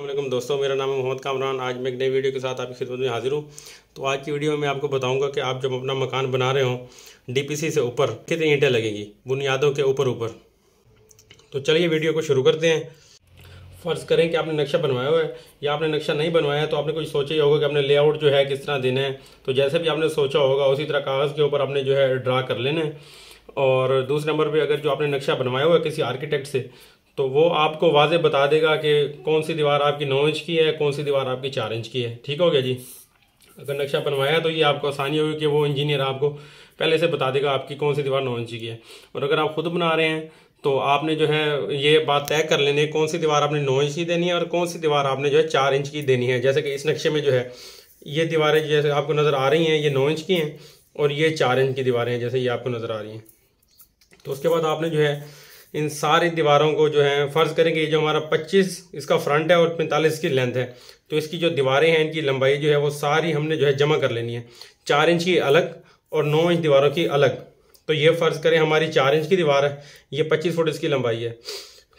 अल्लाम दोस्तों मेरा नाम है मोहम्मद कामरान आज मैं एक नई वीडियो के साथ आपकी खिदमत में हाजिर हूँ तो आज की वीडियो में मैं आपको बताऊंगा कि आप जब अपना मकान बना रहे हो डीपीसी से ऊपर कितनी ईंटें लगेंगी बुनियादों के ऊपर ऊपर तो चलिए वीडियो को शुरू करते हैं फ़र्ज़ करें कि आपने नक्शा बनवाया हुआ है या आपने नक्शा नहीं बनवाया है तो आपने कुछ सोचा ही होगा कि आपने लेआउट जो है किस तरह देना है तो जैसे भी आपने सोचा होगा उसी तरह कागज़ के ऊपर आपने जो है ड्रा कर लेना है और दूसरे नंबर पर अगर जो आपने नक्शा बनवाया हुआ है किसी आर्किटेक्ट से तो वो आपको वाजे बता देगा कि कौन सी दीवार आपकी नौ इंच की है कौन सी दीवार आपकी चार इंच की है ठीक हो गया जी अगर नक्शा बनवाया तो ये आपको आसानी होगी कि वो इंजीनियर आपको पहले से बता देगा आपकी कौन सी दीवार नौ इंच की है और अगर आप खुद बना रहे हैं तो आपने जो है ये बात तय कर लेनी है कौन सी दीवार आपने नौ इंच की देनी है और कौन सी दीवार आपने जो है चार इंच की देनी है जैसे कि इस नक्शे में जो है ये दीवारें जैसे आपको नज़र आ रही हैं ये नौ इंच की हैं और ये चार इंच की दीवारें हैं जैसे ये आपको नज़र आ रही हैं तो उसके बाद आपने जो है इन सारी दीवारों को जो है फ़र्ज़ करें कि जो हमारा 25 इसका फ्रंट है और 45 की लेंथ है तो इसकी जो दीवारें हैं इनकी लंबाई जो है वो सारी हमने जो है जमा कर लेनी है चार इंच की अलग और नौ इंच दीवारों की अलग तो ये फ़र्ज़ करें हमारी चार इंच की दीवार है ये पच्चीस फुट इसकी लंबाई है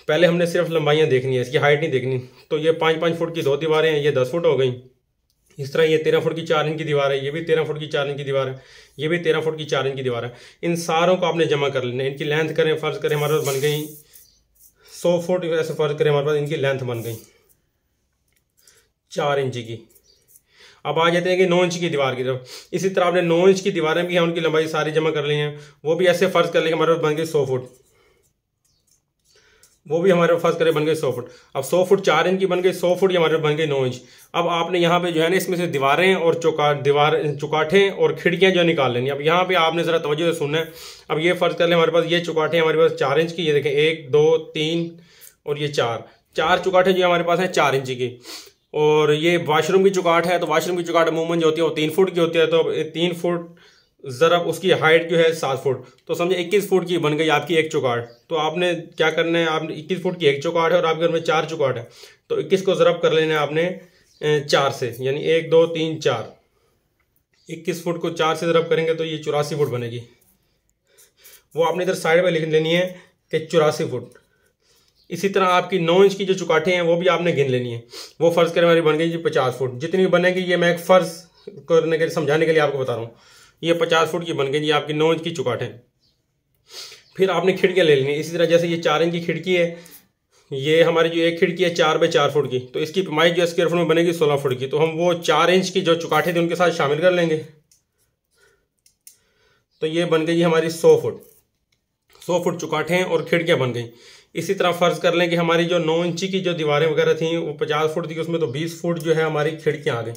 पहले हमने सिर्फ लंबाइयाँ देखनी है इसकी हाइट नहीं देखनी तो ये पाँच पाँच फुट की दो दीवारें हैं ये दस फुट हो गई इस तरह ये तेरह फुट की चार इंच की दीवार है ये भी तेरह फुट की चार इंच की दीवार है ये भी तेरह फुट की चार इंच की दीवार है इन सारों को आपने जमा कर लेना इनकी लेंथ करें फर्ज करें हमारे पास बन गई सौ फुट ऐसे फर्ज करें हमारे पास इनकी लेंथ बन गई चार इंच की अब आ जाते हैं कि नौ इंच की दीवार की तरफ इसी तरह आपने नौ इंच की दीवारें भी हैं उनकी लंबाई सारी जमा कर ली हैं वो भी ऐसे फर्ज कर लेंगे हमारे पास बन गई सौ फुट वो भी हमारे फर्स्ट करें बन गई सौ फुट अब सौ फुट चार इंच की बन गई सौ फुट हमारे बन गई नौ इंच अब आपने यहाँ पे जो है ना इसमें से दीवारें और चौका दीवार चुकाठें और खिड़कियाँ जो निकाल लेनी अब यहाँ पे आपने ज़रा तवज्जो से सुनना है अब ये फ़र्ज़ कर लें हमारे पास ये चुकाठे हमारे पास चार इंच की ये देखें एक दो तीन और ये चार चार चुकाठे जो हमारे पास हैं चार इंच की और ये वाशरूम की चुकाट है तो वाशरूम की चुकाट अमूमन जो होती है वो तीन फुट की होती है तो तीन फुट ज़रब उसकी हाइट जो है सात फुट तो समझे इक्कीस फुट की बन गई आपकी एक चौकाट तो आपने क्या करना है आपने इक्कीस फुट की एक चौकाट है और आपके घर में चार चौकाट है तो इक्कीस को ज़रब कर लेना है आपने चार से यानी एक दो तीन चार इक्कीस फुट को चार से ज़रब करेंगे तो ये चौरासी फुट बनेगी वो आपने इधर साइड में लिख लेनी है कि चौरासी फुट इसी तरह आपकी नौ इंच की जो चुकाठें हैं वो भी आपने गिन लेनी है वो फ़र्ज़ करें हमारी बन गई जी पचास फुट जितनी बनेगी ये मैं एक फ़र्ज़ करने के समझाने के लिए आपको बता रहा हूँ ये पचास फुट की बन गई ये आपकी नौ इंच की चुकाट है फिर आपने खिड़कियाँ ले लेनी इसी तरह जैसे ये चार इंच की खिड़की है ये हमारी जो एक खिड़की है चार बाई चार फुट की तो इसकी पेमाइश जो स्क्वायर फुट में बनेगी सोलह फुट की तो हम वो चार इंच की जो चुकाठे थे उनके साथ शामिल कर लेंगे तो ये बन गई हमारी सौ फुट सौ फुट हैं और खिड़कियाँ बन गई इसी तरह फ़र्ज़ कर लें कि हमारी जो नौ इंची की जो दीवारें वगैरह थी वो पचास फुट थी उसमें तो बीस फुट जो है हमारी खिड़कियाँ आ गई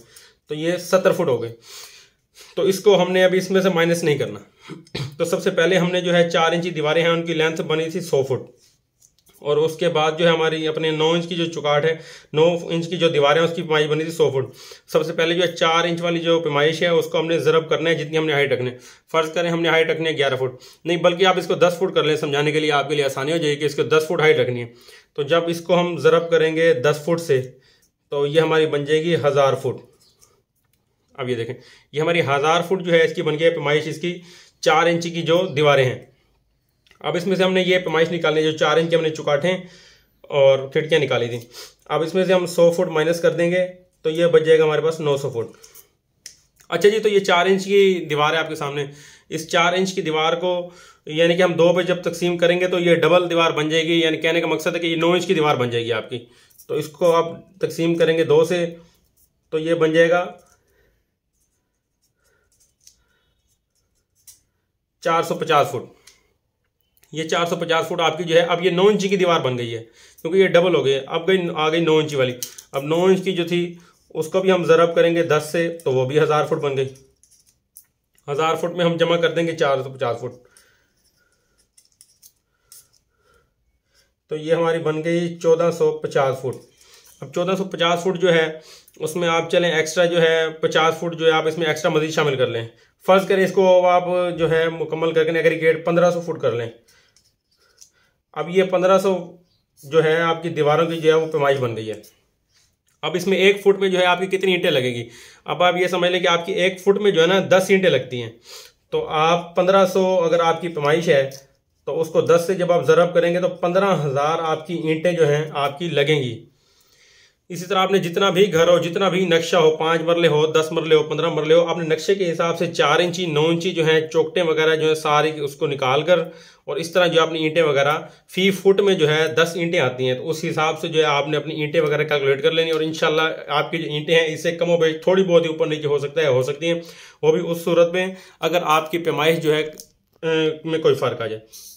तो ये सत्तर फुट हो गई तो इसको हमने अभी इसमें से माइनस नहीं करना तो सबसे पहले हमने जो है चार इंची दीवारें हैं उनकी लेंथ बनी थी सौ फुट और उसके बाद जो है हमारी अपने नौ इंच की जो चुकाट है नौ इंच की जो दीवारें हैं उसकी पेमाइश बनी थी सौ फुट सबसे पहले जो है चार इंच वाली जो पेमाइश है उसको हमने ज़रब करना है जितनी हमने हाइट रखने फ़र्ज़ करें हमने हाइट रखनी है ग्यारह फुट नहीं बल्कि आप इसको दस फुट कर लें समझाने के लिए आपके लिए आसानी हो जाएगी कि इसको दस फुट हाइट रखनी है तो जब इसको हम ज़रब करेंगे दस फुट से तो ये हमारी बन जाएगी हज़ार फुट अब ये देखें ये हमारी हज़ार फुट जो है इसकी बन गई है पेमाइश इसकी चार इंच की जो दीवारें हैं अब इसमें से हमने ये पेमाइश निकाली जो चार इंच हमने चुकाठे और खिड़कियां निकाली थी अब इसमें से हम सौ फुट माइनस कर देंगे तो ये बच जाएगा हमारे पास नौ सौ फुट अच्छा जी तो ये चार इंच की दीवार है आपके सामने इस चार इंच की दीवार को यानी कि हम दो पे जब तकसीम करेंगे तो ये डबल दीवार बन जाएगी यानी कहने का मकसद है कि ये नौ इंच की दीवार बन जाएगी आपकी तो इसको आप तकसीम करेंगे दो से तो ये बन जाएगा 450 फुट ये 450 फुट आपकी जो है अब ये नौ इंची की दीवार बन गई है क्योंकि ये डबल हो गई है अब गई आ गई नौ इंची वाली अब नौ इंच की जो थी उसको भी हम ज़रब करेंगे दस से तो वो भी हज़ार फुट बन गई हज़ार फुट में हम जमा कर देंगे चार सौ पचास फुट तो ये हमारी बन गई चौदह सौ पचास फुट अब 1450 फुट जो है उसमें आप चलें एक्स्ट्रा जो है 50 फुट जो है आप इसमें एक्स्ट्रा मजीद शामिल कर लें फ़र्ज़ करें इसको आप जो है मुकम्मल करके एग्रीगेट 1500 फुट कर लें अब ये 1500 जो है आपकी दीवारों की जो है वो पैमाइश बन गई है अब इसमें एक फुट में जो है आपकी कितनी ईंटें लगेगी अब आप ये समझ लें कि आपकी एक फुट में जो है ना दस ईंटें लगती हैं तो आप पंद्रह सौ अगर आपकी पैमाइश है तो उसको दस से जब आप ज़रब करेंगे तो पंद्रह हज़ार आपकी ईंटें जो हैं आपकी लगेंगी इसी तरह आपने जितना भी घर हो जितना भी नक्शा हो पाँच मरले हो दस मरले हो पंद्रह मरले हो आपने नक्शे के हिसाब से चार इंची नौ इंची जो है चौकटे वगैरह जो है सारी उसको निकाल कर और इस तरह जो आपने ईंटे वगैरह फी फुट में जो है दस ईंटें आती हैं तो उस हिसाब से जो है आपने अपनी ईंटें वगैरह कैलकुलेट कर लेनी और इनशाला आपकी जो ईंटें हैं इससे कम बेच थोड़ी बहुत ही ऊपर नीचे हो सकता है हो सकती हैं वो भी उस सूरत में अगर आपकी पैमाइश जो है में कोई फ़र्क आ जाए